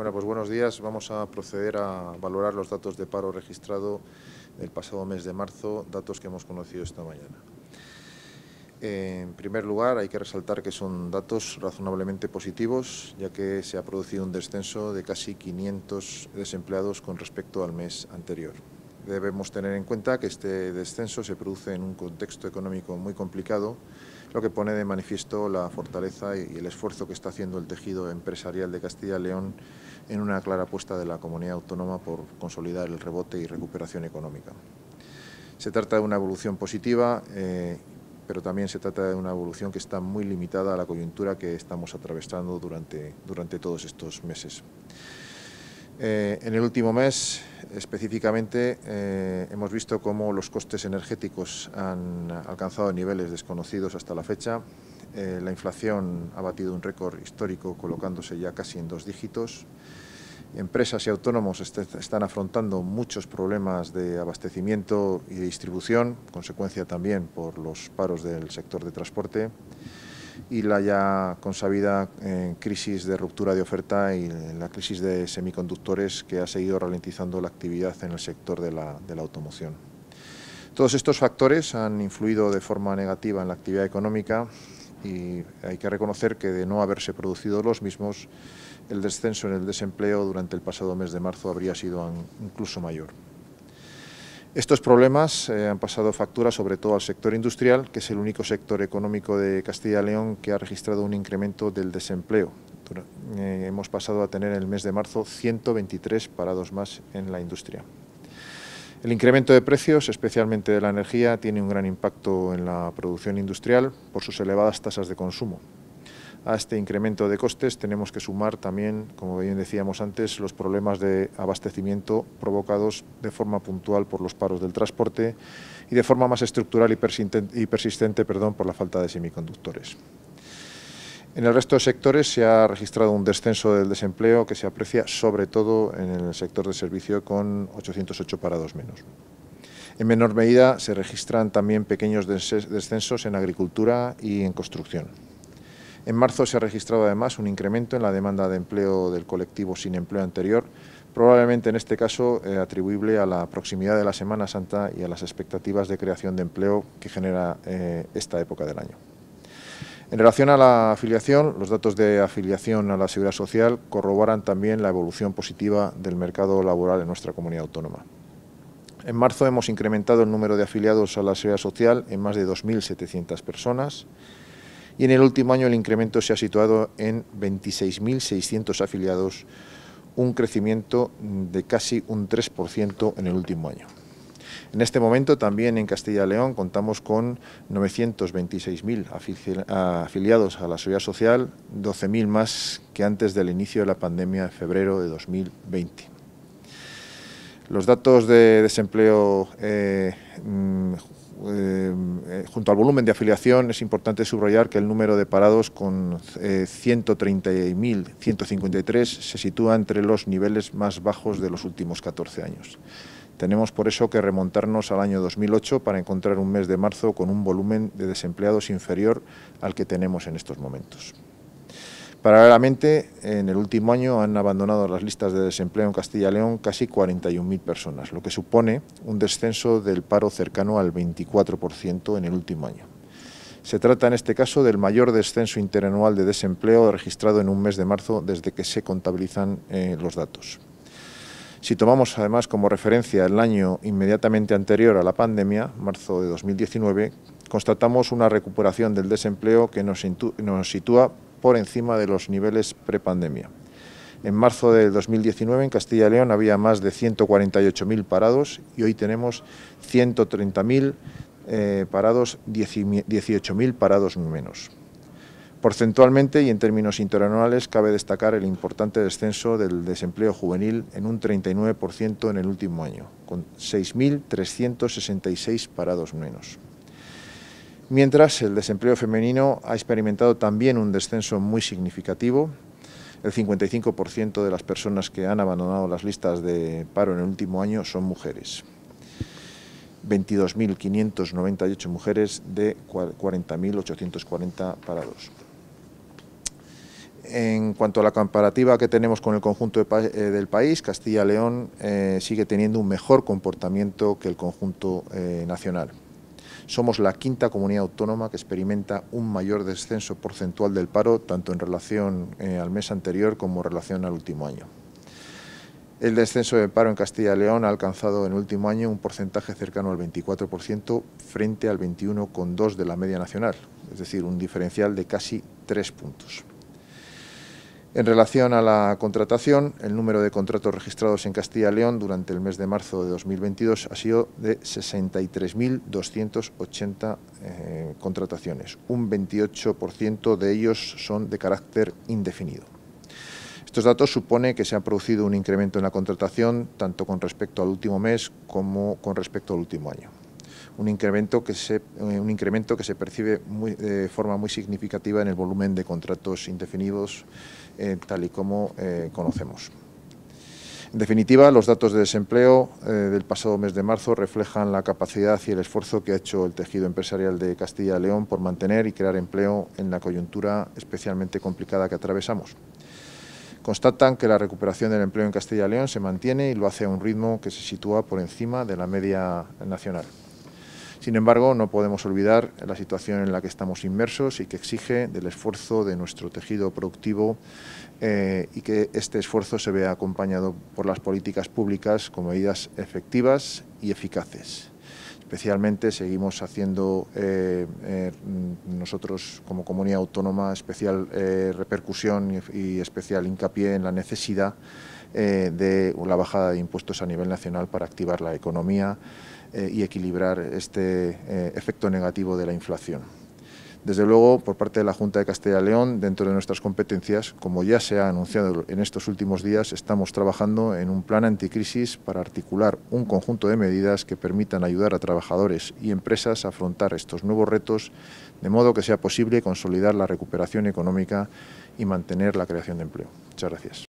Bueno, pues buenos días. Vamos a proceder a valorar los datos de paro registrado del pasado mes de marzo, datos que hemos conocido esta mañana. En primer lugar, hay que resaltar que son datos razonablemente positivos, ya que se ha producido un descenso de casi 500 desempleados con respecto al mes anterior. Debemos tener en cuenta que este descenso se produce en un contexto económico muy complicado, lo que pone de manifiesto la fortaleza y el esfuerzo que está haciendo el tejido empresarial de Castilla y León en una clara apuesta de la comunidad autónoma por consolidar el rebote y recuperación económica. Se trata de una evolución positiva, eh, pero también se trata de una evolución que está muy limitada a la coyuntura que estamos atravesando durante, durante todos estos meses. Eh, en el último mes, específicamente, eh, hemos visto cómo los costes energéticos han alcanzado niveles desconocidos hasta la fecha. Eh, la inflación ha batido un récord histórico, colocándose ya casi en dos dígitos. Empresas y autónomos este-, están afrontando muchos problemas de abastecimiento y de distribución, consecuencia también por los paros del sector de transporte y la ya consabida crisis de ruptura de oferta y la crisis de semiconductores que ha seguido ralentizando la actividad en el sector de la automoción. Todos estos factores han influido de forma negativa en la actividad económica y hay que reconocer que de no haberse producido los mismos, el descenso en el desempleo durante el pasado mes de marzo habría sido incluso mayor. Estos problemas eh, han pasado factura sobre todo al sector industrial, que es el único sector económico de Castilla y León que ha registrado un incremento del desempleo. Eh, hemos pasado a tener en el mes de marzo 123 parados más en la industria. El incremento de precios, especialmente de la energía, tiene un gran impacto en la producción industrial por sus elevadas tasas de consumo a este incremento de costes tenemos que sumar también, como bien decíamos antes, los problemas de abastecimiento provocados de forma puntual por los paros del transporte y de forma más estructural y persistente, perdón, por la falta de semiconductores. En el resto de sectores se ha registrado un descenso del desempleo que se aprecia sobre todo en el sector de servicio con 808 parados menos. En menor medida se registran también pequeños descensos en agricultura y en construcción. En marzo se ha registrado además un incremento en la demanda de empleo del colectivo sin empleo anterior, probablemente en este caso eh, atribuible a la proximidad de la Semana Santa y a las expectativas de creación de empleo que genera eh, esta época del año. En relación a la afiliación, los datos de afiliación a la Seguridad Social corroboran también la evolución positiva del mercado laboral en nuestra comunidad autónoma. En marzo hemos incrementado el número de afiliados a la Seguridad Social en más de 2.700 personas y en el último año el incremento se ha situado en 26.600 afiliados, un crecimiento de casi un 3% en el último año. En este momento también en Castilla y León contamos con 926.000 afiliados a la seguridad social, 12.000 más que antes del inicio de la pandemia en febrero de 2020. Los datos de desempleo eh, mm, eh, junto al volumen de afiliación, es importante subrayar que el número de parados con 130.153 eh, se sitúa entre los niveles más bajos de los últimos 14 años. Tenemos por eso que remontarnos al año 2008 para encontrar un mes de marzo con un volumen de desempleados inferior al que tenemos en estos momentos. Paralelamente, en el último año han abandonado las listas de desempleo en Castilla y León casi 41.000 personas, lo que supone un descenso del paro cercano al 24% en el último año. Se trata en este caso del mayor descenso interanual de desempleo registrado en un mes de marzo desde que se contabilizan eh, los datos. Si tomamos además como referencia el año inmediatamente anterior a la pandemia, marzo de 2019, constatamos una recuperación del desempleo que nos, nos sitúa por encima de los niveles prepandemia. En marzo de 2019 en Castilla y León había más de 148.000 parados y hoy tenemos 130.000 eh, parados, 18.000 parados menos. Porcentualmente y en términos interanuales cabe destacar el importante descenso del desempleo juvenil en un 39% en el último año, con 6.366 parados menos. Mientras, el desempleo femenino ha experimentado también un descenso muy significativo. El 55% de las personas que han abandonado las listas de paro en el último año son mujeres. 22.598 mujeres de 40.840 parados. En cuanto a la comparativa que tenemos con el conjunto eh, del país, Castilla-León eh, sigue teniendo un mejor comportamiento que el conjunto eh, nacional. Somos la quinta comunidad autónoma que experimenta un mayor descenso porcentual del paro, tanto en relación eh, al mes anterior como en relación al último año. El descenso del paro en Castilla y León ha alcanzado en el último año un porcentaje cercano al 24% frente al 21,2% de la media nacional, es decir, un diferencial de casi tres puntos. En relación a la contratación, el número de contratos registrados en Castilla y León durante el mes de marzo de 2022 ha sido de 63.280 eh, contrataciones. Un 28% de ellos son de carácter indefinido. Estos datos supone que se ha producido un incremento en la contratación tanto con respecto al último mes como con respecto al último año un incremento que se, eh, un incremento que se percibe de forma muy significativa en el volumen de contratos indefinidos, eh, tal y como eh, conocemos. En definitiva, los datos de desempleo del pasado mes de marzo reflejan la capacidad y el esfuerzo que ha hecho el tejido empresarial de Castilla y León por mantener y crear empleo en la coyuntura especialmente complicada que atravesamos. Constatan que la recuperación del empleo en Castilla y León se mantiene y lo hace a un ritmo que se sitúa por encima de la media nacional. Sin embargo, no podemos olvidar la situación en la que estamos inmersos y que exige del esfuerzo de nuestro tejido productivo eh, y que este esfuerzo se vea acompañado por las políticas públicas como medidas efectivas y eficaces especialmente seguimos haciendo eh, eh, nosotros como comunidad autónoma especial repercusión y especial hincapié en la necesidad eh, de la bajada de impuestos a nivel nacional para activar la economía eh, y equilibrar este eh, efecto negativo de la inflación. Desde luego, por parte de la Junta de Castilla y León, dentro de nuestras competencias, como ya se ha anunciado en estos últimos días, estamos trabajando en un plan anticrisis para articular un conjunto de medidas que permitan ayudar a trabajadores y empresas a afrontar estos nuevos retos, de modo que sea posible consolidar la recuperación económica y mantener la creación de empleo. Muchas gracias.